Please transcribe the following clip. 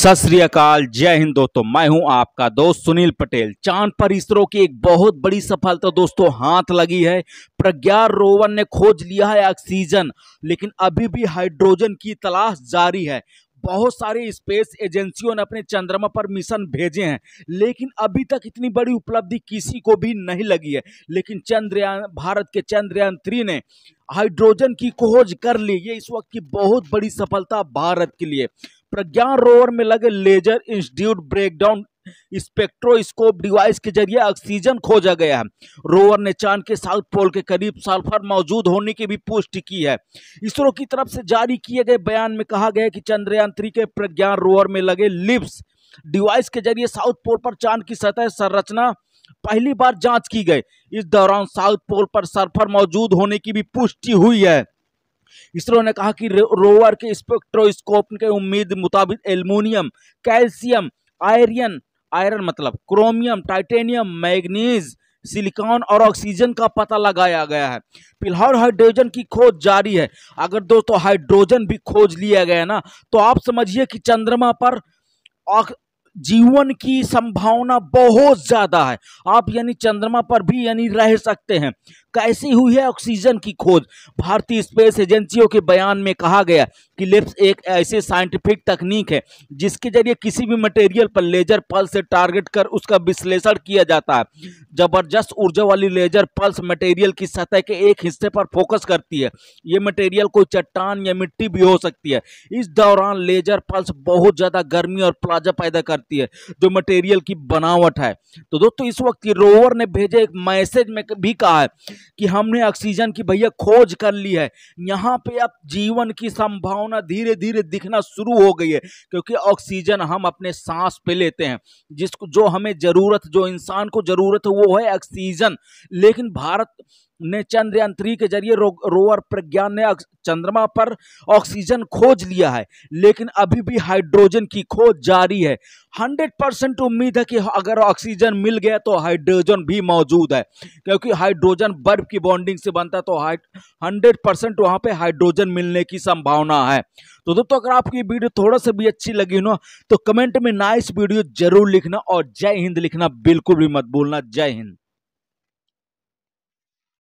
सत श्रीकाल जय हिंद दोस्तों मैं हूं आपका दोस्त सुनील पटेल चांद पर इसरो की एक बहुत बड़ी सफलता दोस्तों हाथ लगी है प्रज्ञा रोवन ने खोज लिया है ऑक्सीजन लेकिन अभी भी हाइड्रोजन की तलाश जारी है बहुत सारी स्पेस एजेंसियों ने अपने चंद्रमा पर मिशन भेजे हैं लेकिन अभी तक इतनी बड़ी उपलब्धि किसी को भी नहीं लगी है लेकिन चंद्रयान भारत के चंद्रयान थ्री ने हाइड्रोजन की खोज कर ली ये इस वक्त की बहुत बड़ी सफलता भारत के लिए प्रज्ञान रोवर में लगे laser institute breakdown spectroscope device के जरिए ऑक्सीजन खोजा गया है रोवर ने चांद के साउथ पोल के करीब सल्फर मौजूद होने की भी पुष्टि की है इसरो की तरफ से जारी किए गए बयान में कहा गया कि चंद्रयान थ्री के प्रज्ञान रोवर में लगे लिप्स डिवाइस के जरिए साउथ पोल पर चांद की सतह संरचना पहली बार जांच की गई इस दौरान साउथ पोल पर सल्फर मौजूद होने की भी पुष्टि हुई है इसरो ने कहा कि रोवर के स्पेक्ट्रोस्कोप के उम्मीद मुताबिक एल्यूमिनियम कैल्शियम आयरन आयरन मतलब क्रोमियम टाइटेनियम मैग्नीज सिलिकॉन और ऑक्सीजन का पता लगाया गया है फिलहाल हाइड्रोजन की खोज जारी है अगर दोस्तों हाइड्रोजन भी खोज लिया गया ना तो आप समझिए कि चंद्रमा पर जीवन की संभावना बहुत ज़्यादा है आप यानी चंद्रमा पर भी यानी रह सकते हैं कैसे हुई है ऑक्सीजन की खोज भारतीय स्पेस एजेंसियों के बयान में कहा गया कि लिप्स एक ऐसे साइंटिफिक तकनीक है जिसके जरिए किसी भी मटेरियल पर लेजर पल्स से टारगेट कर उसका विश्लेषण किया जाता है जबरदस्त ऊर्जा वाली लेजर पल्स मटेरियल की सतह के एक हिस्से पर फोकस करती है ये मटेरियल कोई चट्टान या मिट्टी भी हो सकती है इस दौरान लेजर पल्स बहुत ज़्यादा गर्मी और प्लाजा पैदा करती है जो मटेरियल की बनावट है तो दोस्तों इस वक्त रोवर ने भेजे एक मैसेज में भी कहा है कि हमने ऑक्सीजन की भैया खोज कर ली है यहाँ पे अब जीवन की संभावना धीरे धीरे दिखना शुरू हो गई है क्योंकि ऑक्सीजन हम अपने सांस पे लेते हैं जिसको जो हमें ज़रूरत जो इंसान को ज़रूरत है वो है ऑक्सीजन लेकिन भारत ने चंद्रयान थ्री के जरिए रो, रोवर प्रज्ञान ने चंद्रमा पर ऑक्सीजन खोज लिया है लेकिन अभी भी हाइड्रोजन की खोज जारी है हंड्रेड परसेंट उम्मीद है कि अगर ऑक्सीजन मिल गया तो हाइड्रोजन भी मौजूद है क्योंकि हाइड्रोजन बर्फ की बॉन्डिंग से बनता है तो हाइड हंड्रेड परसेंट वहाँ पर हाइड्रोजन मिलने की संभावना है तो दोस्तों अगर आपकी वीडियो थोड़ा सा भी अच्छी लगी हो ना तो कमेंट में नाइस वीडियो जरूर लिखना और जय हिंद लिखना बिल्कुल भी मत भूलना जय हिंद